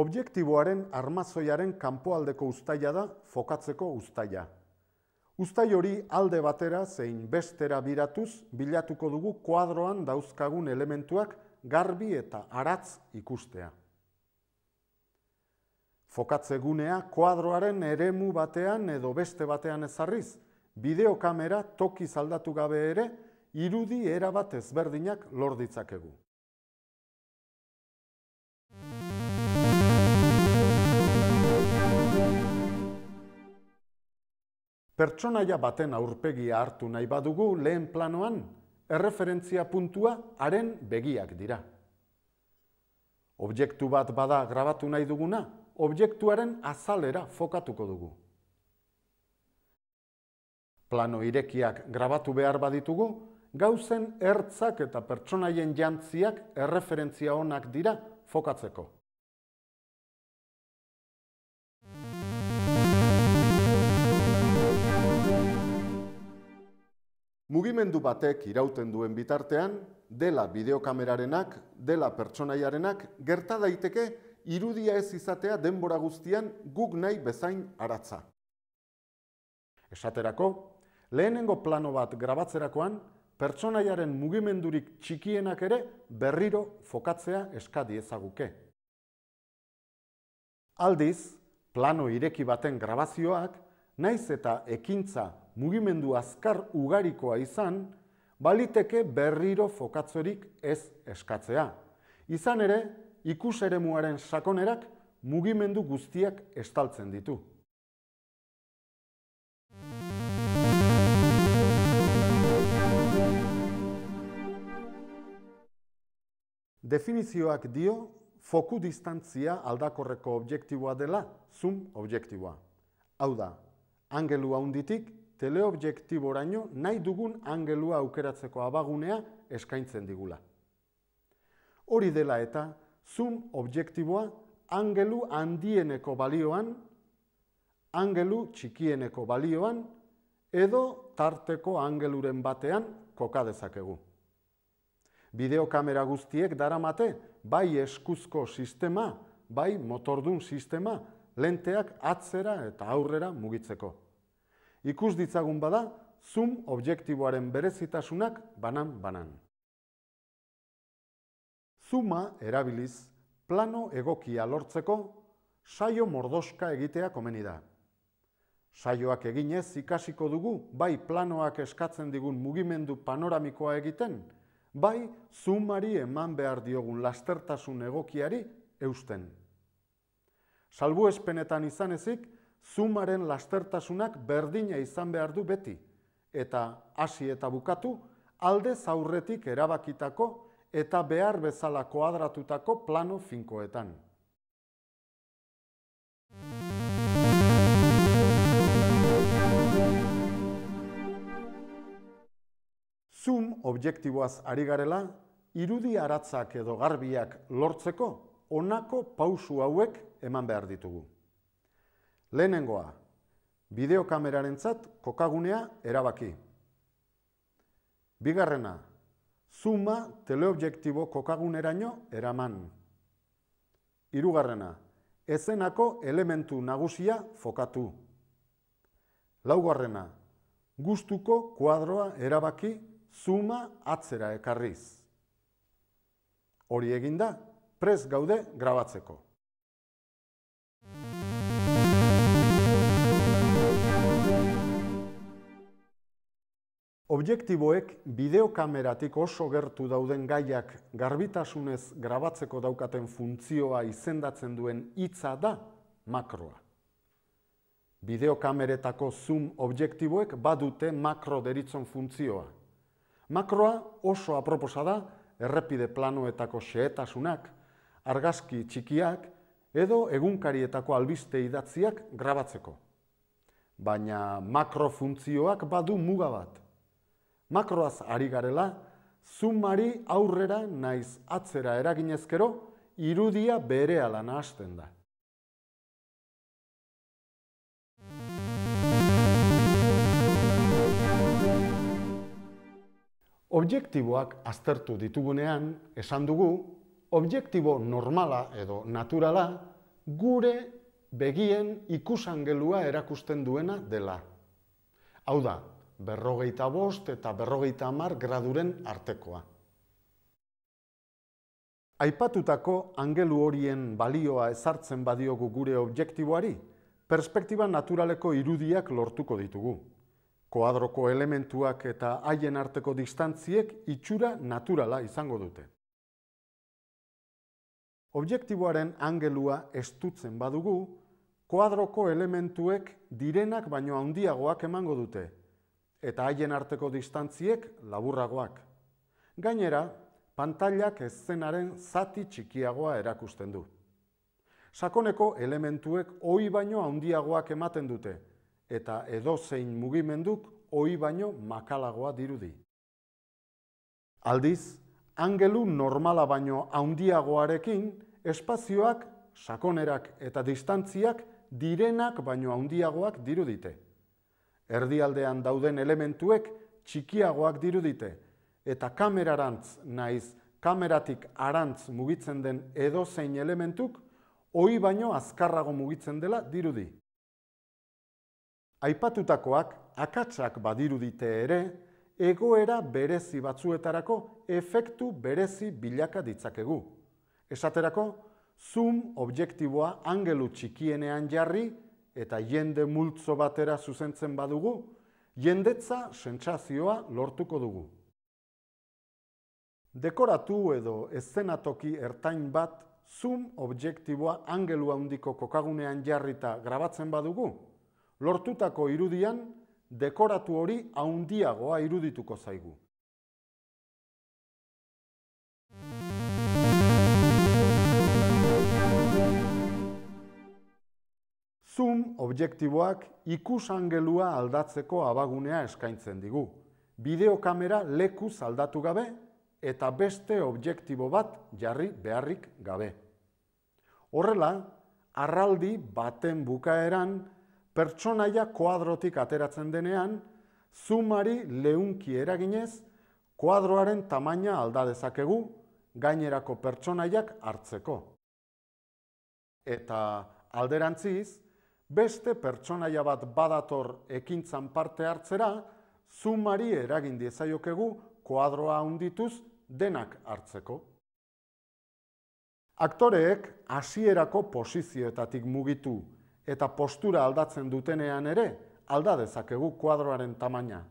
Objektiboaren armazoiaren kanpoaldeko uztaila da fokatzeko uztaila. Uztail hori alde batera zein bestera biratuz bilatuko dugu kuadroan dauzkagun elementuak garbi eta aratz ikustea. gunea kuadroaren eremu batean edo beste batean ezarriz, bideokamera toki zaldatu gabe ere irudi erabat ezberdinak lorditzakegu. Pertsonaia baten aurpegia hartu nahi badugu lehen planoan, erreferentzia puntua haren begiak dira. Objektu bat bada grabatu nahi duguna, objektuaren azalera fokatuko dugu. Plano irekiak grabatu behar baditugu, gauzen ertzak eta pertsonaien jantziak erreferentzia honak dira fokatzeko. Mugimendu batek irauten duen bitartean, dela bideokamerarenak, dela pertsonaiarenak, gerta daiteke irudia ez izatea denbora guztian guk nahi bezain aratza. Esaterako, lehenengo plano bat grabatzerakoan, pertsonaiaren mugimendurik txikienak ere berriro fokatzea eskadi ezaguke. Aldiz, plano ireki baten grabazioak, naiz eta ekintza mugimendu azkar ugarikoa izan, baliteke berriro fokatzorik ez eskatzea. Izan ere, ikus ere muaren sakonerak mugimendu guztiak estaltzen ditu. Definizioak dio, foku distantzia aldakorreko objektiboa dela, zoom objektiboa. Hau da, angelu unditik, teleobjektiboraino nahi dugun angelua aukeratzeko abagunea eskaintzen digula. Hori dela eta zoom objektiboa angelu handieneko balioan, angelu txikieneko balioan edo tarteko angeluren batean koka dezakegu. Bideokamera guztiek daramate bai eskuzko sistema, bai motordun sistema, lenteak atzera eta aurrera mugitzeko ikus ditzagun bada, zoom objektiboaren berezitasunak banan-banan. Zuma erabiliz, plano egokia lortzeko, saio mordoska egitea komeni da. Saioak eginez ikasiko dugu, bai planoak eskatzen digun mugimendu panoramikoa egiten, bai zumari eman behar diogun lastertasun egokiari eusten. Salbuespenetan izan ezik, zumaren lastertasunak berdina izan behar du beti, eta hasi eta bukatu alde zaurretik erabakitako eta behar bezala koadratutako plano finkoetan. Zoom objektiboaz ari garela, irudi aratzak edo garbiak lortzeko onako pausu hauek eman behar ditugu. Lehenengoa, bideokameraren zat kokagunea erabaki. Bigarrena, zuma teleobjektibo kokaguneraino eraman. Hirugarrena, ezenako elementu nagusia fokatu. Laugarrena, gustuko kuadroa erabaki zuma atzera ekarriz. Hori eginda, prez gaude grabatzeko. Objektiboek bideokameratik oso gertu dauden gaiak garbitasunez grabatzeko daukaten funtzioa izendatzen duen hitza da makroa. Bideokameretako zoom objektiboek badute makro deritzon funtzioa. Makroa oso aproposa da errepide planoetako xehetasunak, argazki txikiak edo egunkarietako albiste idatziak grabatzeko. Baina makro funtzioak badu muga bat makroaz ari garela, zumari aurrera naiz atzera eraginezkero, irudia bere alana hasten da. Objektiboak aztertu ditugunean, esan dugu, objektibo normala edo naturala, gure begien ikusangelua erakusten duena dela. Hau da, berrogeita bost eta berrogeita amar graduren artekoa. Aipatutako angelu horien balioa ezartzen badiogu gure objektiboari, perspektiba naturaleko irudiak lortuko ditugu. Koadroko elementuak eta haien arteko distantziek itxura naturala izango dute. Objektiboaren angelua estutzen badugu, koadroko elementuek direnak baino handiagoak emango dute, Eta haien arteko distantziek laburragoak. Gainera, pantailak ez zenaren zati txikiagoa erakusten du. Sakoneko elementuek ohi baino handiagoak ematen dute eta edozein mugimenduk ohi baino makalagoa dirudi. Aldiz, angelu normala baino handiagoarekin espazioak sakonerak eta distantziak direnak baino handiagoak dirudite. Erdialdean dauden elementuek txikiagoak dirudite, eta kamerarantz naiz kameratik arantz mugitzen den edozein elementuk, ohi baino azkarrago mugitzen dela dirudi. Aipatutakoak akatsak badirudite ere, egoera berezi batzuetarako efektu berezi bilaka ditzakegu. Esaterako, zoom objektiboa angelu txikienean jarri, Eta jende multzo batera zuzentzen badugu, jendetza sentsazioa lortuko dugu. Dekoratu edo eszenatoki ertain bat zoom objektiboa angelu handiko kokagunean jarrita grabatzen badugu, lortutako irudian dekoratu hori haundiagoa irudituko zaigu. Zoom objektiboak ikusangelua aldatzeko abagunea eskaintzen digu. Bideokamera leku aldatu gabe eta beste objektibo bat jarri beharrik gabe. Horrela, arraldi baten bukaeran, pertsonaia koadrotik ateratzen denean, zoomari leunki eraginez, koadroaren tamaina alda dezakegu, gainerako pertsonaiak hartzeko. Eta alderantziz, beste pertsonaia bat badator ekintzan parte hartzera, zumari eragin diezaiokegu koadroa handituz denak hartzeko. Aktoreek hasierako posizioetatik mugitu eta postura aldatzen dutenean ere alda dezakegu kuadroaren tamaina.